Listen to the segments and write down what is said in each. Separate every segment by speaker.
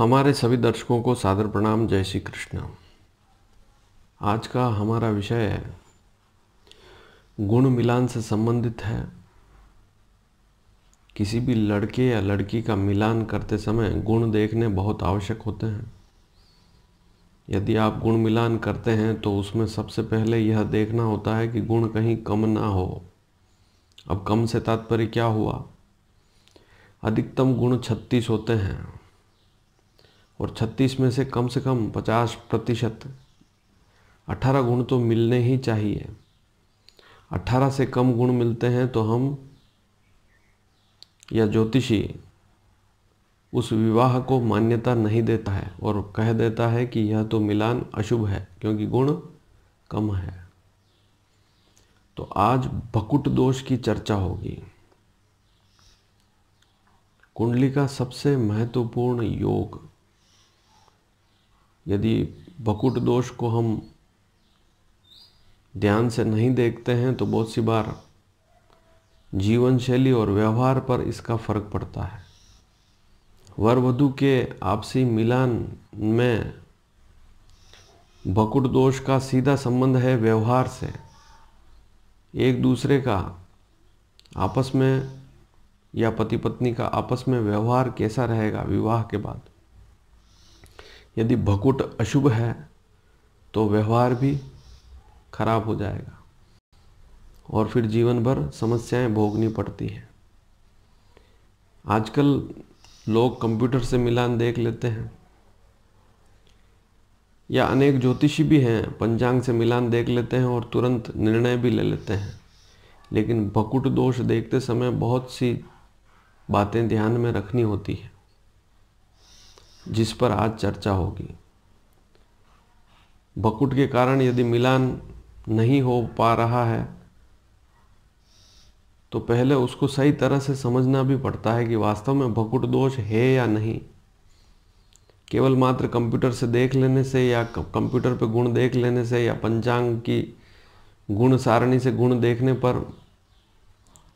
Speaker 1: हमारे सभी दर्शकों को सादर प्रणाम जय श्री कृष्ण आज का हमारा विषय है गुण मिलान से संबंधित है किसी भी लड़के या लड़की का मिलान करते समय गुण देखने बहुत आवश्यक होते हैं यदि आप गुण मिलान करते हैं तो उसमें सबसे पहले यह देखना होता है कि गुण कहीं कम ना हो अब कम से तात्पर्य क्या हुआ अधिकतम गुण छत्तीस होते हैं और 36 में से कम से कम 50 प्रतिशत अट्ठारह गुण तो मिलने ही चाहिए 18 से कम गुण मिलते हैं तो हम या ज्योतिषी उस विवाह को मान्यता नहीं देता है और कह देता है कि यह तो मिलान अशुभ है क्योंकि गुण कम है तो आज भकुट दोष की चर्चा होगी कुंडली का सबसे महत्वपूर्ण योग यदि बकुट दोष को हम ध्यान से नहीं देखते हैं तो बहुत सी बार जीवन शैली और व्यवहार पर इसका फर्क पड़ता है वर वधु के आपसी मिलान में बकुट दोष का सीधा संबंध है व्यवहार से एक दूसरे का आपस में या पति पत्नी का आपस में व्यवहार कैसा रहेगा विवाह के बाद यदि भकुट अशुभ है तो व्यवहार भी खराब हो जाएगा और फिर जीवन भर समस्याएं भोगनी पड़ती हैं आजकल लोग कंप्यूटर से मिलान देख लेते हैं या अनेक ज्योतिषी भी हैं पंचांग से मिलान देख लेते हैं और तुरंत निर्णय भी ले लेते हैं लेकिन भकुट दोष देखते समय बहुत सी बातें ध्यान में रखनी होती है जिस पर आज चर्चा होगी बकुट के कारण यदि मिलान नहीं हो पा रहा है तो पहले उसको सही तरह से समझना भी पड़ता है कि वास्तव में भकुट दोष है या नहीं केवल मात्र कंप्यूटर से देख लेने से या कंप्यूटर पर गुण देख लेने से या पंचांग की गुण सारणी से गुण देखने पर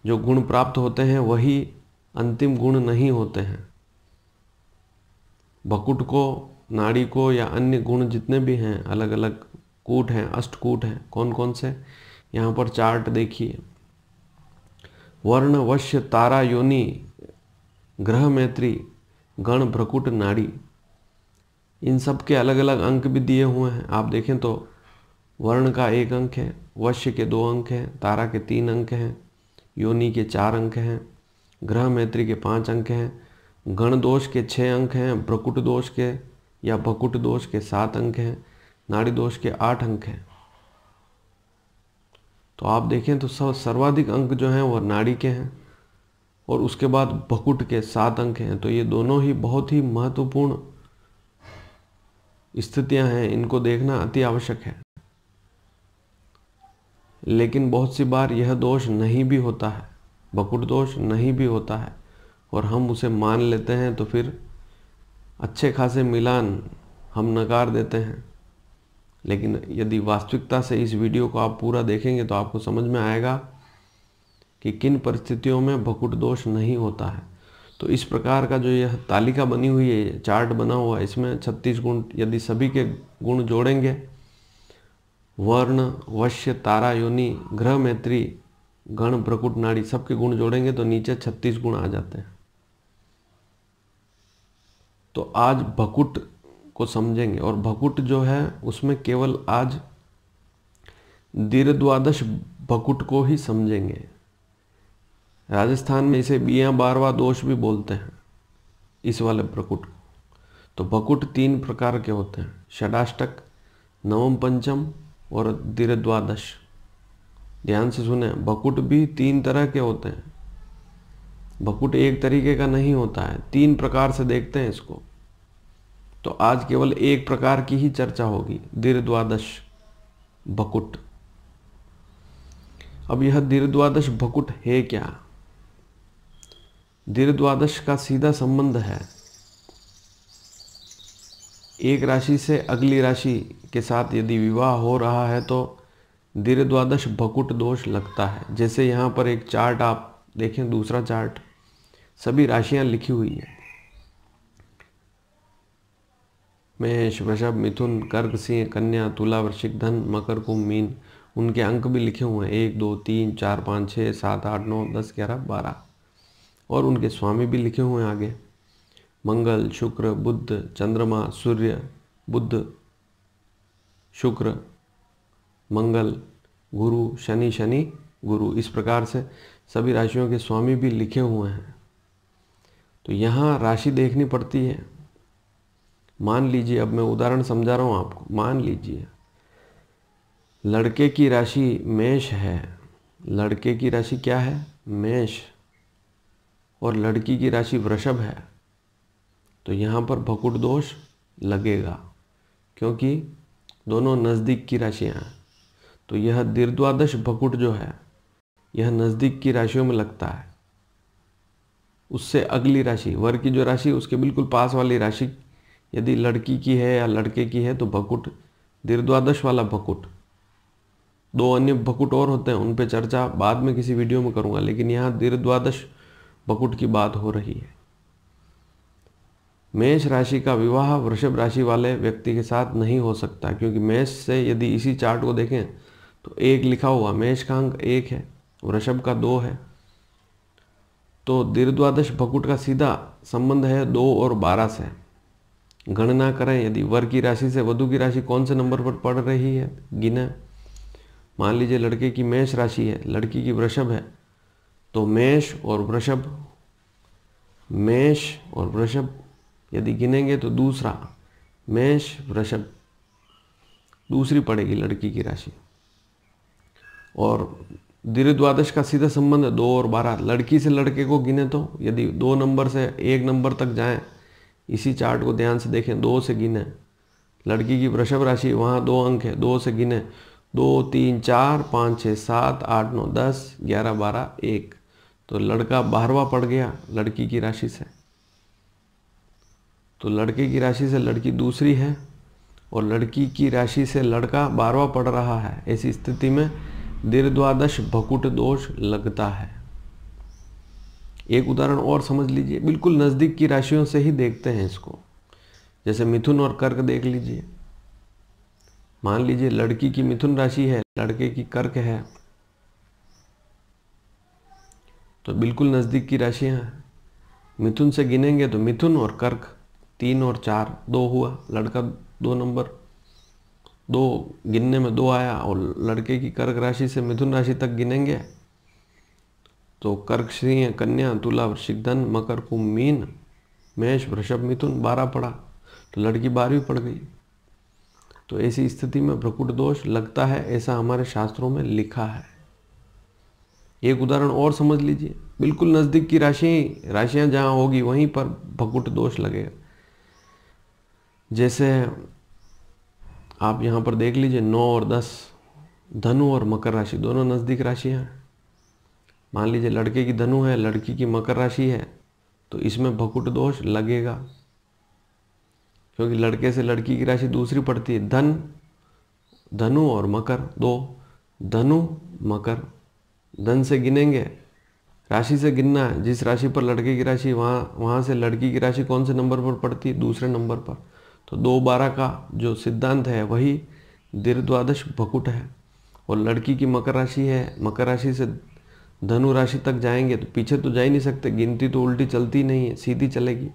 Speaker 1: जो गुण प्राप्त होते हैं वही अंतिम गुण नहीं होते हैं बकुट को नाड़ी को या अन्य गुण जितने भी हैं अलग अलग कूट हैं अष्टकूट हैं कौन कौन से यहाँ पर चार्ट देखिए वर्ण वश्य तारा योनि ग्रह मैत्री गण भ्रकुट नाड़ी इन सब के अलग अलग अंक भी दिए हुए हैं आप देखें तो वर्ण का एक अंक है वश्य के दो अंक हैं तारा के तीन अंक हैं योनि के चार अंक हैं ग्रह मैत्री के पांच अंक हैं गण दोष के छः अंक हैं भ्रकुट दोष के या भकुट दोष के सात अंक हैं नाड़ी दोष के आठ अंक हैं तो आप देखें तो सब सर्वाधिक अंक जो हैं वह नाड़ी के हैं और उसके बाद भकुट के सात अंक हैं तो ये दोनों ही बहुत ही महत्वपूर्ण स्थितियां हैं इनको देखना अति आवश्यक है लेकिन बहुत सी बार यह दोष नहीं भी होता है भकुट दोष नहीं भी होता है और हम उसे मान लेते हैं तो फिर अच्छे खासे मिलान हम नकार देते हैं लेकिन यदि वास्तविकता से इस वीडियो को आप पूरा देखेंगे तो आपको समझ में आएगा कि किन परिस्थितियों में भकुट दोष नहीं होता है तो इस प्रकार का जो यह तालिका बनी हुई है चार्ट बना हुआ है इसमें 36 गुण यदि सभी के गुण जोड़ेंगे वर्ण वश्य तारा योनि ग्रह मैत्री गण प्रकुट नाड़ी सबके गुण जोड़ेंगे तो नीचे 36 गुण आ जाते हैं तो आज भकुट को समझेंगे और भकुट जो है उसमें केवल आज दीर्घ द्वादश भकुट को ही समझेंगे राजस्थान में इसे बिया बारवा दोष भी बोलते हैं इस वाले प्रकुट को तो भकुट तीन प्रकार के होते हैं षडाष्टक नवम पंचम और दीर्घ द्वादश ध्यान से सुने भकुट भी तीन तरह के होते हैं भकुट एक तरीके का नहीं होता है तीन प्रकार से देखते हैं इसको तो आज केवल एक प्रकार की ही चर्चा होगी दीर्घ द्वादश भकुट अब यह दीर्घ द्वादश भकुट है क्या दीर्घ द्वादश का सीधा संबंध है एक राशि से अगली राशि के साथ यदि विवाह हो रहा है तो दीर्घ द्वादश भकुट दोष लगता है जैसे यहाँ पर एक चार्ट आप देखें दूसरा चार्ट सभी राशियां लिखी हुई हैं मेष वृषभ मिथुन कर्क सिंह कन्या तुला वृश्चिक धन मकर कुंभ मीन उनके अंक भी लिखे हुए हैं एक दो तीन चार पाँच छः सात आठ नौ दस ग्यारह बारह और उनके स्वामी भी लिखे हुए हैं आगे मंगल शुक्र बुद्ध चंद्रमा सूर्य बुद्ध शुक्र मंगल गुरु शनि शनि गुरु इस प्रकार से सभी राशियों के स्वामी भी लिखे हुए हैं तो यहाँ राशि देखनी पड़ती है मान लीजिए अब मैं उदाहरण समझा रहा हूँ आपको मान लीजिए लड़के की राशि मेष है लड़के की राशि क्या है मेष और लड़की की राशि वृषभ है तो यहाँ पर भकुट दोष लगेगा क्योंकि दोनों नज़दीक की राशियाँ हैं तो यह दीर्द्वादश भकुट जो है यह नज़दीक की राशियों में लगता है उससे अगली राशि वर की जो राशि उसके बिल्कुल पास वाली राशि यदि लड़की की है या लड़के की है तो भकुट दीर्द्वादश वाला भकुट दो अन्य भकुट और होते हैं उन पर चर्चा बाद में किसी वीडियो में करूँगा लेकिन यहाँ दीर्द्वादश भकुट की बात हो रही है मेष राशि का विवाह वृषभ राशि वाले व्यक्ति के साथ नहीं हो सकता क्योंकि मेष से यदि इसी चार्ट को देखें तो एक लिखा हुआ मेष का अंक एक है वृषभ का दो है तो दीर्घ द्वादश भकुट का सीधा संबंध है दो और बारह से गणना करें यदि वर की राशि से वधु की राशि कौन से नंबर पर पड़ रही है गिने मान लीजिए लड़के की मेष राशि है लड़की की वृषभ है तो मेष और वृषभ मेष और वृषभ यदि गिनेंगे तो दूसरा मेष वृषभ दूसरी पड़ेगी लड़की की राशि और दीर्घ द्वादश का सीधा संबंध है दो और बारह लड़की से लड़के को गिने तो यदि दो नंबर से एक नंबर तक जाएं इसी चार्ट को ध्यान से देखें दो से गिने लड़की की वृषभ राशि वहाँ दो अंक है दो से गिने दो तीन चार पाँच छः सात आठ नौ दस ग्यारह बारह एक तो लड़का बारहवा पड़ गया लड़की की राशि से तो लड़के की राशि से लड़की दूसरी है और लड़की की राशि से लड़का बारहवा पड़ रहा है ऐसी स्थिति में द्वादश भकुट दोष लगता है एक उदाहरण और समझ लीजिए बिल्कुल नज़दीक की राशियों से ही देखते हैं इसको जैसे मिथुन और कर्क देख लीजिए मान लीजिए लड़की की मिथुन राशि है लड़के की कर्क है तो बिल्कुल नज़दीक की राशियां हैं मिथुन से गिनेंगे तो मिथुन और कर्क तीन और चार दो हुआ लड़का दो नंबर दो गिनने में दो आया और लड़के की कर्क राशि से मिथुन राशि तक गिनेंगे तो कर्क सिंह कन्या तुला वृश्चिक धन मकर कुंभ मीन मेष वृषभ मिथुन बारह पड़ा तो लड़की बारहवीं पड़ गई तो ऐसी स्थिति में प्रकुट दोष लगता है ऐसा हमारे शास्त्रों में लिखा है एक उदाहरण और समझ लीजिए बिल्कुल नज़दीक की राशि राशियां जहाँ होगी वहीं पर भकुट दोष लगेगा जैसे आप यहाँ पर देख लीजिए नौ और दस धनु और मकर राशि दोनों नज़दीक राशि हैं मान लीजिए लड़के की धनु है लड़की की मकर राशि है तो इसमें भकुट दोष लगेगा क्योंकि लड़के से लड़की की राशि दूसरी पड़ती है धन धनु और मकर दो धनु मकर धन से गिनेंगे राशि से गिनना है जिस राशि पर लड़के की राशि वहाँ वहाँ से लड़की की राशि कौन से नंबर पर पड़ती है दूसरे नंबर पर तो दो बारह का जो सिद्धांत है वही दीर्घ द्वादश भकुट है और लड़की की मकर राशि है मकर राशि से धनु राशि तक जाएंगे तो पीछे तो जा ही नहीं सकते गिनती तो उल्टी चलती नहीं है सीधी चलेगी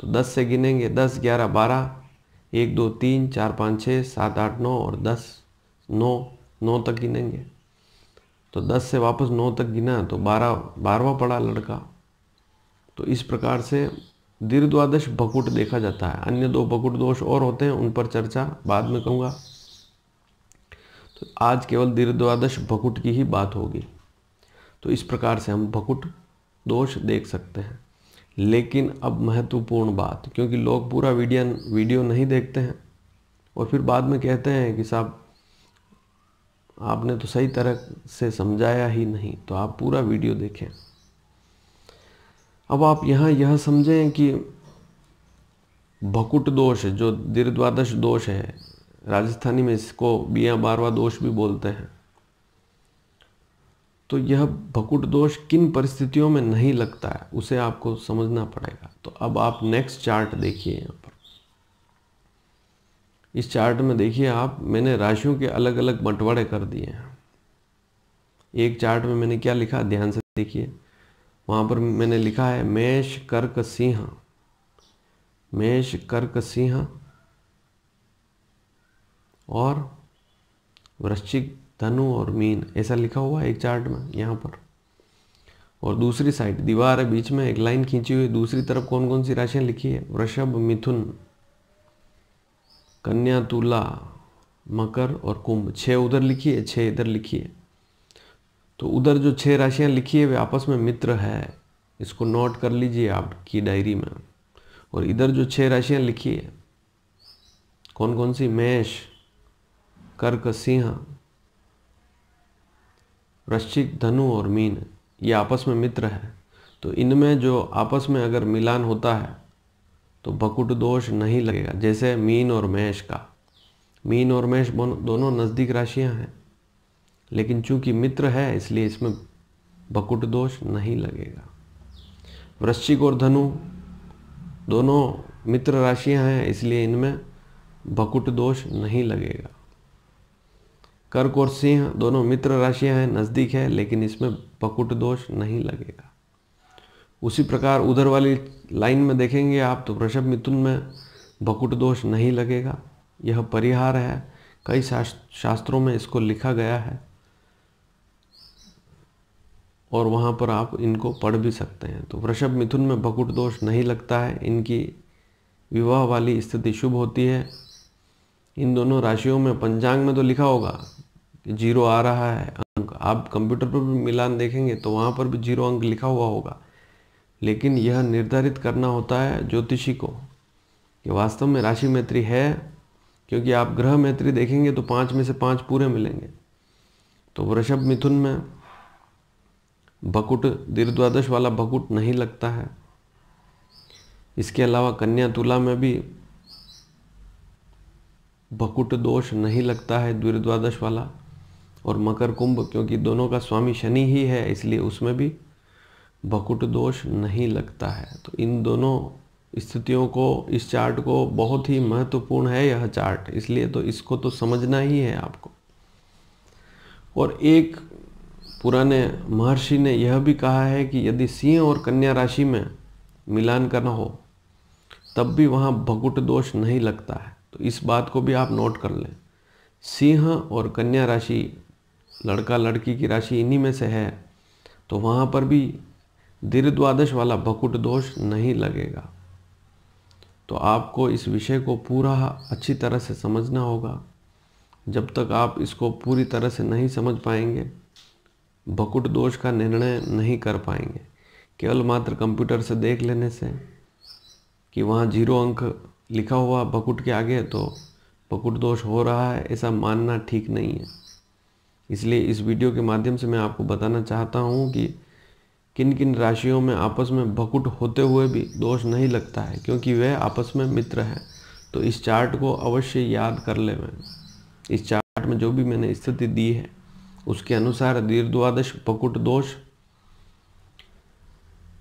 Speaker 1: तो दस से गिनेंगे दस ग्यारह बारह एक दो तीन चार पाँच छः सात आठ नौ और दस नौ नौ तक गिनेंगे तो दस से वापस नौ तक गिना तो बारह बारहवा पड़ा लड़का तो इस प्रकार से दीर्घ द्वादश भकुट देखा जाता है अन्य दो भकुट दोष और होते हैं उन पर चर्चा बाद में कहूँगा तो आज केवल दीर्घ द्वादश भकुट की ही बात होगी तो इस प्रकार से हम भकुट दोष देख सकते हैं लेकिन अब महत्वपूर्ण बात क्योंकि लोग पूरा वीडियो वीडियो नहीं देखते हैं और फिर बाद में कहते हैं कि साहब आपने तो सही तरह से समझाया ही नहीं तो आप पूरा वीडियो देखें अब आप यहाँ यह समझें कि भकुट दोष जो दीर्घ द्वादश दोष है राजस्थानी में इसको बिया बारवा दोष भी बोलते हैं तो यह भकुट दोष किन परिस्थितियों में नहीं लगता है उसे आपको समझना पड़ेगा तो अब आप नेक्स्ट चार्ट देखिए यहाँ पर इस चार्ट में देखिए आप मैंने राशियों के अलग अलग बंटवारे कर दिए हैं एक चार्ट में मैंने क्या लिखा ध्यान से देखिए वहाँ पर मैंने लिखा है मेष कर्क सिंह मेष कर्क सिंह और वृश्चिक धनु और मीन ऐसा लिखा हुआ है एक चार्ट में यहाँ पर और दूसरी साइड दीवार है बीच में एक लाइन खींची हुई दूसरी तरफ कौन कौन सी राशियाँ लिखी है वृषभ मिथुन कन्या तुला मकर और कुंभ छः उधर लिखी है छः इधर लिखी है तो उधर जो छह राशियाँ लिखी है वे आपस में मित्र है इसको नोट कर लीजिए आपकी डायरी में और इधर जो छह राशियाँ लिखी है कौन कौन सी मेष कर्क सिंह वृश्चिक धनु और मीन ये आपस में मित्र है तो इनमें जो आपस में अगर मिलान होता है तो भकुट दोष नहीं लगेगा जैसे मीन और मेष का मीन और मेष दोनों नज़दीक राशियां हैं लेकिन चूंकि मित्र है इसलिए इसमें बकुट दोष नहीं लगेगा वृश्चिक और धनु दोनों मित्र राशियां हैं इसलिए इनमें बकुट दोष नहीं लगेगा कर्क और सिंह दोनों मित्र राशियां हैं नज़दीक है लेकिन इसमें बकुट दोष नहीं लगेगा उसी प्रकार उधर वाली लाइन में देखेंगे आप तो वृषभ मिथुन में बकुट दोष नहीं लगेगा यह परिहार है कई शास्त्रों में इसको लिखा गया है और वहाँ पर आप इनको पढ़ भी सकते हैं तो वृषभ मिथुन में बकुट दोष नहीं लगता है इनकी विवाह वाली स्थिति शुभ होती है इन दोनों राशियों में पंचांग में तो लिखा होगा कि जीरो आ रहा है अंक आप कंप्यूटर पर भी मिलान देखेंगे तो वहाँ पर भी जीरो अंक लिखा हुआ होगा लेकिन यह निर्धारित करना होता है ज्योतिषी को कि वास्तव में राशि मैत्री है क्योंकि आप ग्रह मैत्री देखेंगे तो पाँच में से पाँच पूरे मिलेंगे तो वृषभ मिथुन में बकुट दीर्घ द्वादश वाला भकुट नहीं लगता है इसके अलावा कन्या तुला में भी भकुट दोष नहीं लगता है द्विर द्वादश वाला और मकर कुंभ क्योंकि दोनों का स्वामी शनि ही है इसलिए उसमें भी भकुट दोष नहीं लगता है तो इन दोनों स्थितियों को इस चार्ट को बहुत ही महत्वपूर्ण है यह चार्ट इसलिए तो इसको तो समझना ही है आपको और एक पुराने महर्षि ने यह भी कहा है कि यदि सिंह और कन्या राशि में मिलान करना हो तब भी वहाँ भगुट दोष नहीं लगता है तो इस बात को भी आप नोट कर लें सिंह और कन्या राशि लड़का लड़की की राशि इन्हीं में से है तो वहाँ पर भी दीर्घ द्वादश वाला भकुट दोष नहीं लगेगा तो आपको इस विषय को पूरा अच्छी तरह से समझना होगा जब तक आप इसको पूरी तरह से नहीं समझ पाएंगे बकुट दोष का निर्णय नहीं कर पाएंगे केवल मात्र कंप्यूटर से देख लेने से कि वहाँ जीरो अंक लिखा हुआ बकुट के आगे तो बकुट दोष हो रहा है ऐसा मानना ठीक नहीं है इसलिए इस वीडियो के माध्यम से मैं आपको बताना चाहता हूँ कि किन किन राशियों में आपस में भकुट होते हुए भी दोष नहीं लगता है क्योंकि वह आपस में मित्र हैं तो इस चार्ट को अवश्य याद कर ले मैं इस चार्ट में जो भी मैंने स्थिति दी है उसके अनुसार द्वादश पकुट दोष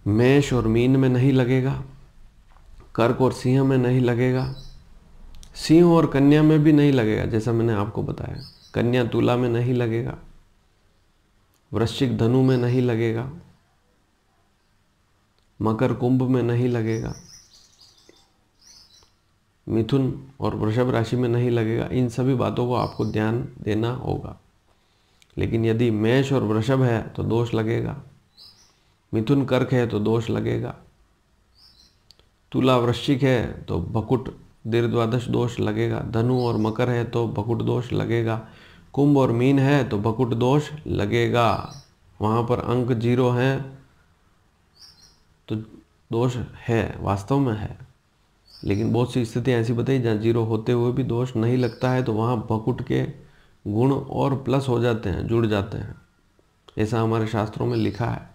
Speaker 1: मेष और मीन में नहीं लगेगा कर्क और सिंह में नहीं लगेगा सिंह और कन्या में भी नहीं लगेगा जैसा मैंने आपको बताया कन्या तुला में नहीं लगेगा वृश्चिक धनु में नहीं लगेगा मकर कुंभ में नहीं लगेगा मिथुन और वृषभ राशि में नहीं लगेगा इन सभी बातों को आपको ध्यान देना होगा लेकिन यदि मेष और वृषभ है तो दोष लगेगा मिथुन कर्क है तो दोष लगेगा तुला वृश्चिक है तो भकुट दीर्घ द्वादश दोष लगेगा धनु और मकर है तो भकुट दोष लगेगा कुंभ और मीन है तो भकुट दोष लगेगा वहाँ पर अंक जीरो है तो दोष है वास्तव में है लेकिन बहुत सी स्थितियाँ ऐसी बताई जहाँ जीरो होते हुए भी दोष नहीं लगता है तो वहाँ भकुट के गुण और प्लस हो जाते हैं जुड़ जाते हैं ऐसा हमारे शास्त्रों में लिखा है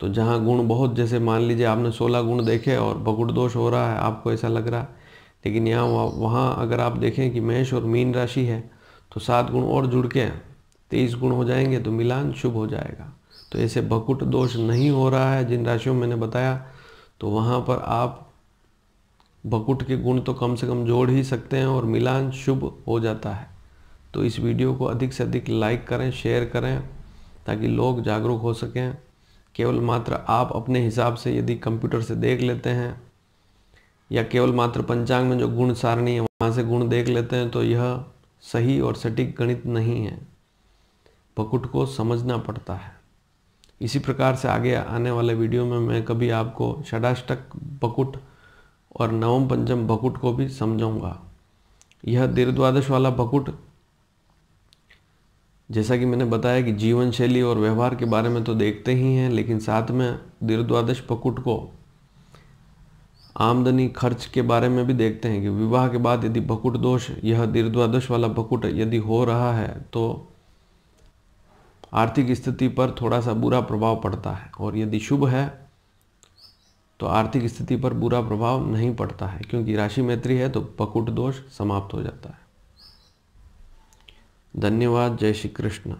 Speaker 1: तो जहाँ गुण बहुत जैसे मान लीजिए आपने सोलह गुण देखे और भगुड़ दोष हो रहा है आपको ऐसा लग रहा है लेकिन यहाँ वहाँ अगर आप देखें कि महेश और मीन राशि है तो सात गुण और जुड़ के तेईस गुण हो जाएंगे तो मिलान शुभ हो जाएगा तो ऐसे भकुट दोष नहीं हो रहा है जिन राशियों में मैंने बताया तो वहाँ पर आप भकुट के गुण तो कम से कम जोड़ ही सकते हैं और मिलान शुभ हो जाता है तो इस वीडियो को अधिक से अधिक लाइक करें शेयर करें ताकि लोग जागरूक हो सकें केवल मात्र आप अपने हिसाब से यदि कंप्यूटर से देख लेते हैं या केवल मात्र पंचांग में जो गुण सारणी है वहाँ से गुण देख लेते हैं तो यह सही और सटीक गणित नहीं है भकुट को समझना पड़ता है इसी प्रकार से आगे आने वाले वीडियो में मैं कभी आपको षडाष्टक बकुट और नवम पंचम बकुट को भी समझाऊंगा यह द्वादश वाला बकुट जैसा कि मैंने बताया कि जीवन शैली और व्यवहार के बारे में तो देखते ही हैं लेकिन साथ में दीर्घद्वादश पकुट को आमदनी खर्च के बारे में भी देखते हैं कि विवाह के बाद यदि भकुट दोष यह दीर्घद्वादश वाला भकुट यदि हो रहा है तो आर्थिक स्थिति पर थोड़ा सा बुरा प्रभाव पड़ता है और यदि शुभ है तो आर्थिक स्थिति पर बुरा प्रभाव नहीं पड़ता है क्योंकि राशि मैत्री है तो पकुट दोष समाप्त हो जाता है धन्यवाद जय श्री कृष्ण